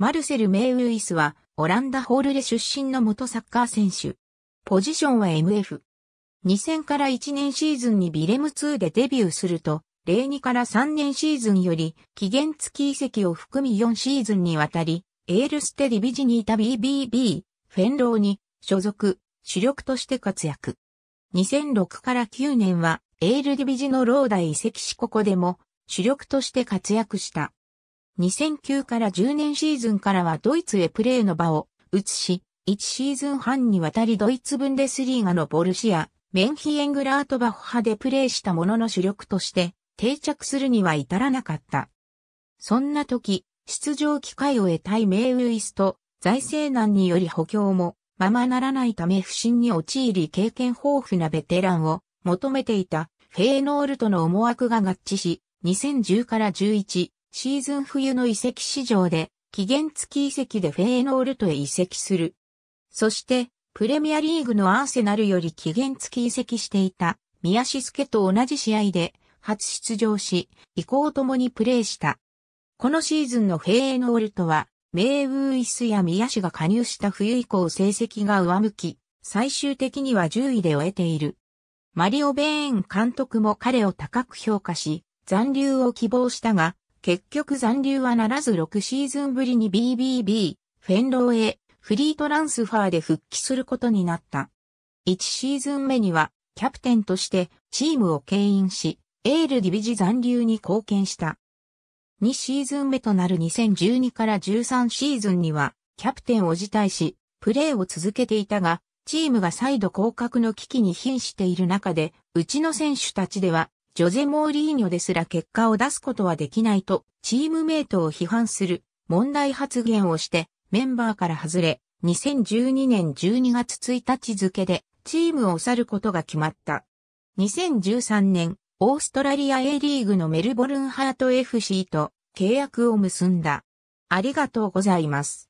マルセル・メイウイスは、オランダホールレ出身の元サッカー選手。ポジションは MF。2000から1年シーズンにビレム2でデビューすると、02から3年シーズンより、期限付き移籍を含み4シーズンにわたり、エールステディビジニータ BBB、フェンローに、所属、主力として活躍。2006から9年は、エールディビジのローダ移籍しここでも、主力として活躍した。2009から10年シーズンからはドイツへプレーの場を移し、1シーズン半にわたりドイツブンデスリーガのボルシア、メンヒエングラートバッハでプレーしたものの主力として定着するには至らなかった。そんな時、出場機会を得たいメイウイスと財政難により補強もままならないため不振に陥り経験豊富なベテランを求めていたフェーノールとの思惑が合致し、2010から11、シーズン冬の移籍市場で、期限付き移籍でフェーノールトへ移籍する。そして、プレミアリーグのアーセナルより期限付き移籍していた、宮シスケと同じ試合で、初出場し、以降ともにプレーした。このシーズンのフェーノールトは、メイウーイスや宮志が加入した冬以降成績が上向き、最終的には10位で終えている。マリオ・ベーン監督も彼を高く評価し、残留を希望したが、結局残留はならず6シーズンぶりに BBB、フェンローへフリートランスファーで復帰することになった。1シーズン目にはキャプテンとしてチームを牽引し、エールディビジ残留に貢献した。2シーズン目となる2012から13シーズンにはキャプテンを辞退し、プレーを続けていたが、チームが再度降格の危機に瀕している中で、うちの選手たちではジョゼ・モーリーニョですら結果を出すことはできないと、チームメイトを批判する問題発言をして、メンバーから外れ、2012年12月1日付で、チームを去ることが決まった。2013年、オーストラリア A リーグのメルボルンハート FC と契約を結んだ。ありがとうございます。